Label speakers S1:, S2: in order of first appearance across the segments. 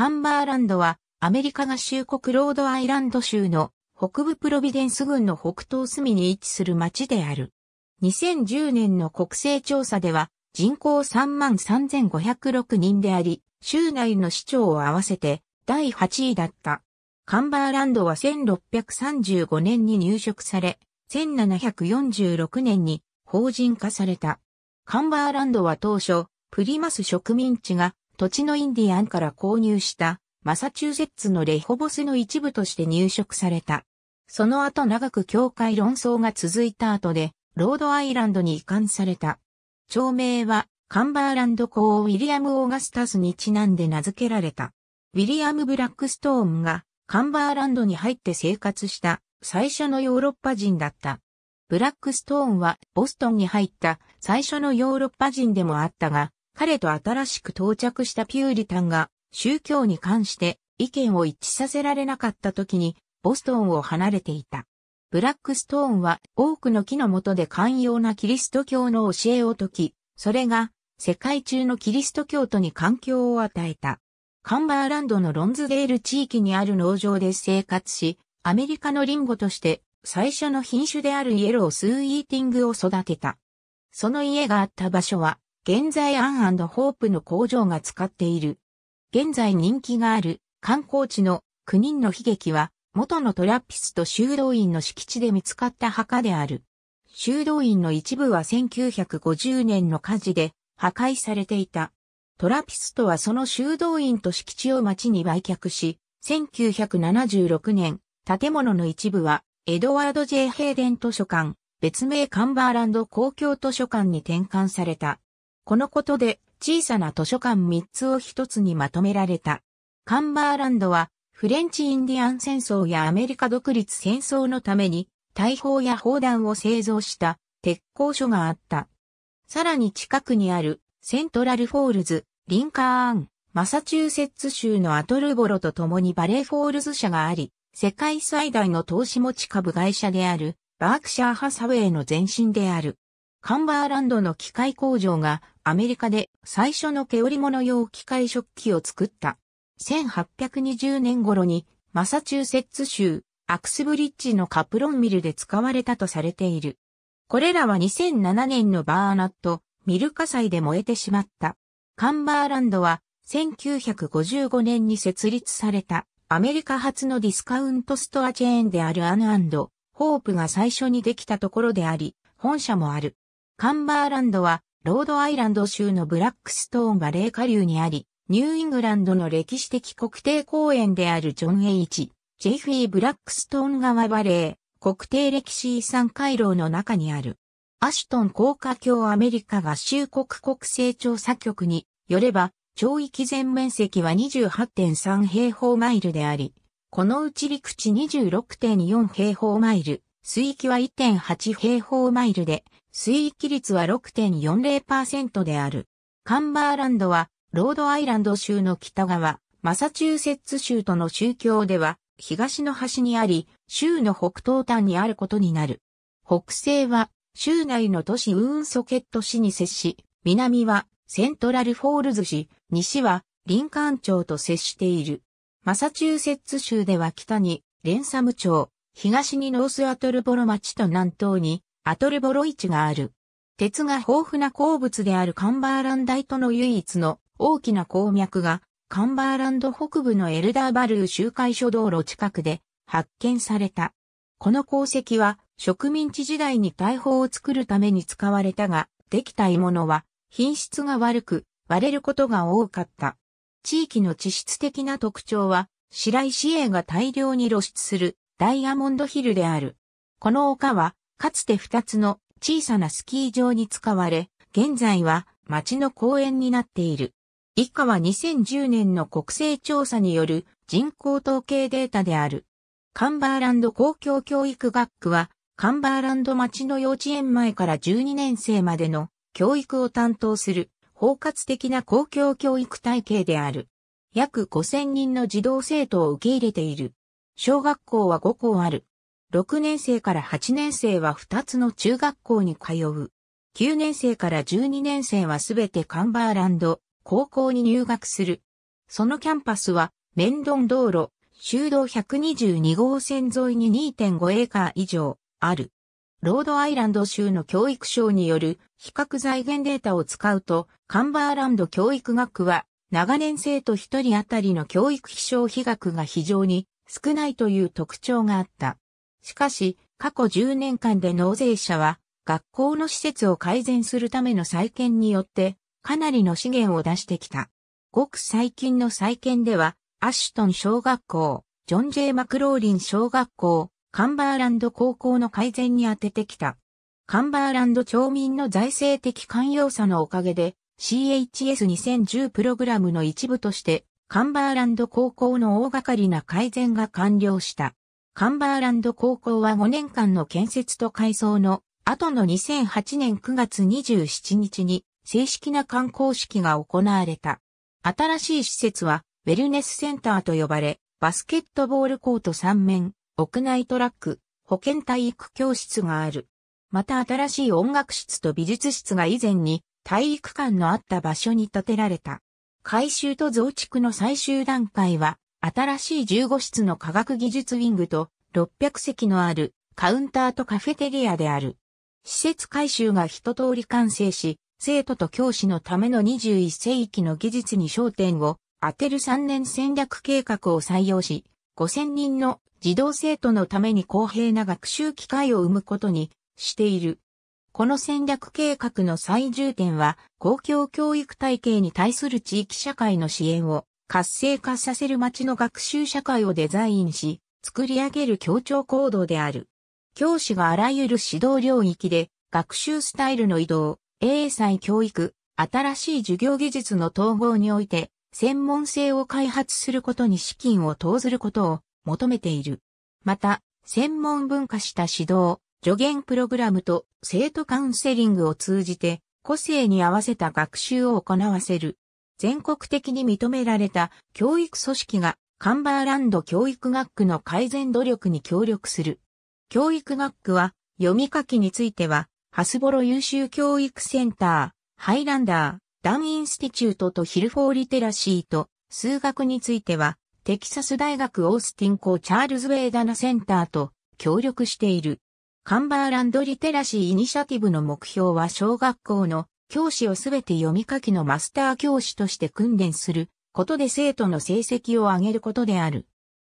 S1: カンバーランドはアメリカ合衆国ロードアイランド州の北部プロビデンス郡の北東隅に位置する町である。2010年の国勢調査では人口3万3506人であり、州内の市長を合わせて第8位だった。カンバーランドは1635年に入植され、1746年に法人化された。カンバーランドは当初、プリマス植民地が土地のインディアンから購入したマサチューセッツのレホボスの一部として入植された。その後長く教会論争が続いた後で、ロードアイランドに移管された。町名は、カンバーランド公ウィリアム・オーガスタスにちなんで名付けられた。ウィリアム・ブラックストーンが、カンバーランドに入って生活した最初のヨーロッパ人だった。ブラックストーンはボストンに入った最初のヨーロッパ人でもあったが、彼と新しく到着したピューリタンが宗教に関して意見を一致させられなかった時にボストンを離れていた。ブラックストーンは多くの木の下で寛容なキリスト教の教えを説き、それが世界中のキリスト教徒に環境を与えた。カンバーランドのロンズデール地域にある農場で生活し、アメリカのリンゴとして最初の品種であるイエロースイーティングを育てた。その家があった場所は現在アンホープの工場が使っている。現在人気がある観光地の9人の悲劇は元のトラピスト修道院の敷地で見つかった墓である。修道院の一部は1950年の火事で破壊されていた。トラピストはその修道院と敷地を町に売却し、1976年、建物の一部はエドワード・ J・ ヘイデン図書館、別名カンバーランド公共図書館に転換された。このことで小さな図書館3つを1つにまとめられた。カンバーランドはフレンチインディアン戦争やアメリカ独立戦争のために大砲や砲弾を製造した鉄工所があった。さらに近くにあるセントラルフォールズ、リンカーン、マサチューセッツ州のアトルボロと共にバレーフォールズ社があり、世界最大の投資持ち株会社であるバークシャーハサウェイの前身である。カンバーランドの機械工場がアメリカで最初の毛織物用機械食器を作った。1820年頃にマサチューセッツ州アクスブリッジのカプロンミルで使われたとされている。これらは2007年のバーナット、ミル火災で燃えてしまった。カンバーランドは1955年に設立されたアメリカ初のディスカウントストアチェーンであるアンホープが最初にできたところであり、本社もある。カンバーランドはロードアイランド州のブラックストーンが霊下流にあり、ニューイングランドの歴史的国定公園であるジョン・エイチ、ジェフィー・ブラックストーン川バレー、国定歴史遺産回廊の中にある。アシュトン高架橋アメリカ合衆国国勢調査局によれば、町域全面積は28.3平方マイルであり、このうち陸地26.4平方マイル、水域は1.8平方マイルで、水域率は6.40%である。カンバーランドは、ロードアイランド州の北側、マサチューセッツ州との宗教では、東の端にあり、州の北東端にあることになる。北西は、州内の都市ウーンソケット市に接し、南は、セントラルフォールズ市、西は、リンカーン町と接している。マサチューセッツ州では北に、レンサム町、東にノースアトルボロ町と南東に、アトルボロイチがある。鉄が豊富な鉱物であるカンバーランダイトの唯一の大きな鉱脈が、カンバーランド北部のエルダーバルー集会所道路近くで発見された。この鉱石は植民地時代に大砲を作るために使われたが、できた鋳物は品質が悪く割れることが多かった。地域の地質的な特徴は、白石英が大量に露出するダイヤモンドヒルである。この丘はかつて2つの小さなスキー場に使われ、現在は町の公園になっている。以下は2010年の国勢調査による人口統計データである。カンバーランド公共教育学区は、カンバーランド町の幼稚園前から12年生までの教育を担当する包括的な公共教育体系である。約5000人の児童生徒を受け入れている。小学校は5校ある。6年生から8年生は2つの中学校に通う。9年生から12年生はすべてカンバーランド高校に入学する。そのキャンパスはメンドン道路、修道122号線沿いに2.5エーカー以上ある。ロードアイランド州の教育省による比較財源データを使うと、カンバーランド教育学は長年生徒1人あたりの教育費消費額が非常に少ないという特徴があった。しかし、過去10年間で納税者は、学校の施設を改善するための再建によって、かなりの資源を出してきた。ごく最近の再建では、アシュトン小学校、ジョン・ジェイ・マクローリン小学校、カンバーランド高校の改善に当ててきた。カンバーランド町民の財政的寛容さのおかげで、CHS2010 プログラムの一部として、カンバーランド高校の大掛かりな改善が完了した。カンバーランド高校は5年間の建設と改装の後の2008年9月27日に正式な観光式が行われた。新しい施設はウェルネスセンターと呼ばれ、バスケットボールコート3面、屋内トラック、保健体育教室がある。また新しい音楽室と美術室が以前に体育館のあった場所に建てられた。改修と増築の最終段階は新しい15室の科学技術ウィングと600席のあるカウンターとカフェテリアである。施設改修が一通り完成し、生徒と教師のための21世紀の技術に焦点を当てる3年戦略計画を採用し、5000人の児童生徒のために公平な学習機会を生むことにしている。この戦略計画の最重点は、公共教育体系に対する地域社会の支援を活性化させる町の学習社会をデザインし、作り上げる協調行動である。教師があらゆる指導領域で学習スタイルの移動、英才教育、新しい授業技術の統合において、専門性を開発することに資金を投ずることを求めている。また、専門分化した指導、助言プログラムと生徒カウンセリングを通じて、個性に合わせた学習を行わせる全国的に認められた教育組織がカンバーランド教育学区の改善努力に協力する。教育学区は読み書きについては、ハスボロ優秀教育センター、ハイランダー、ダンインスティチュートとヒルフォーリテラシーと、数学については、テキサス大学オースティン校チャールズ・ウェイダナセンターと協力している。カンバーランドリテラシーイニシアティブの目標は小学校の教師をすべて読み書きのマスター教師として訓練することで生徒の成績を上げることである。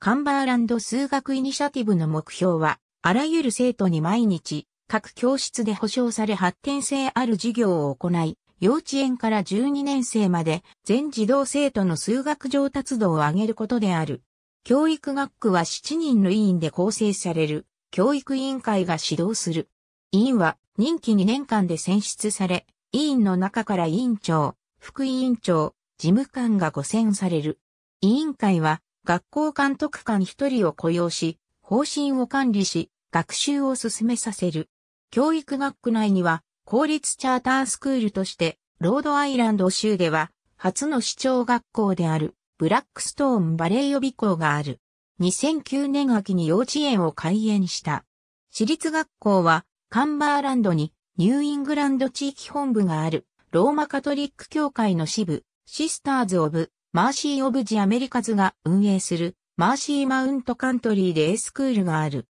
S1: カンバーランド数学イニシアティブの目標は、あらゆる生徒に毎日、各教室で保障され発展性ある授業を行い、幼稚園から12年生まで全児童生徒の数学上達度を上げることである。教育学区は7人の委員で構成される教育委員会が指導する。委員は任期2年間で選出され、委員の中から委員長、副委員長、事務官が5選される。委員会は学校監督官1人を雇用し、方針を管理し、学習を進めさせる。教育学区内には、公立チャータースクールとして、ロードアイランド州では、初の市長学校である、ブラックストーンバレー予備校がある。2009年秋に幼稚園を開園した。私立学校は、カンバーランドにニューイングランド地域本部がある、ローマカトリック教会の支部、シスターズ・オブ・マーシー・オブ・ジ・アメリカズが運営する、マーシー・マウント・カントリーレースクールがある。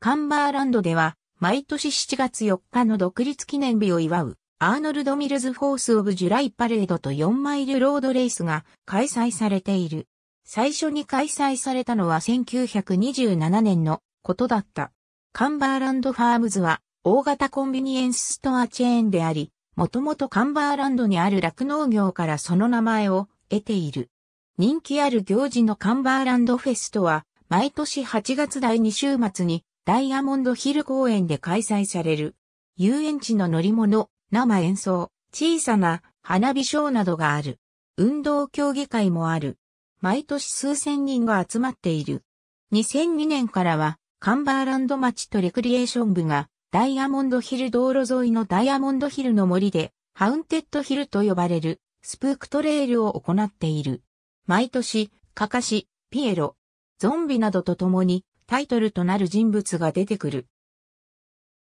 S1: カンバーランドでは、毎年7月4日の独立記念日を祝う、アーノルド・ミルズ・フォース・オブ・ジュライ・パレードと4マイルロードレースが開催されている。最初に開催されたのは1927年のことだった。カンバーランド・ファームズは大型コンビニエンスストアチェーンであり、もともとカンバーランドにある酪農業からその名前を得ている。人気ある行事のカンバーランドフェストは、毎年8月第2週末にダイヤモンドヒル公園で開催される。遊園地の乗り物、生演奏、小さな花火ショーなどがある。運動競技会もある。毎年数千人が集まっている。2002年からは、カンバーランド町とレクリエーション部がダイヤモンドヒル道路沿いのダイヤモンドヒルの森で、ハウンテッドヒルと呼ばれるスプークトレイルを行っている。毎年、カカシ、ピエロ、ゾンビなどと共にタイトルとなる人物が出てくる。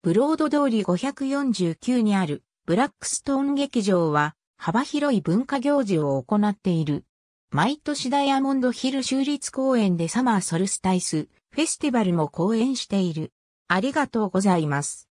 S1: ブロード通り549にあるブラックストーン劇場は幅広い文化行事を行っている。毎年ダイヤモンドヒル州立公園でサマーソルスタイスフェスティバルも公演している。ありがとうございます。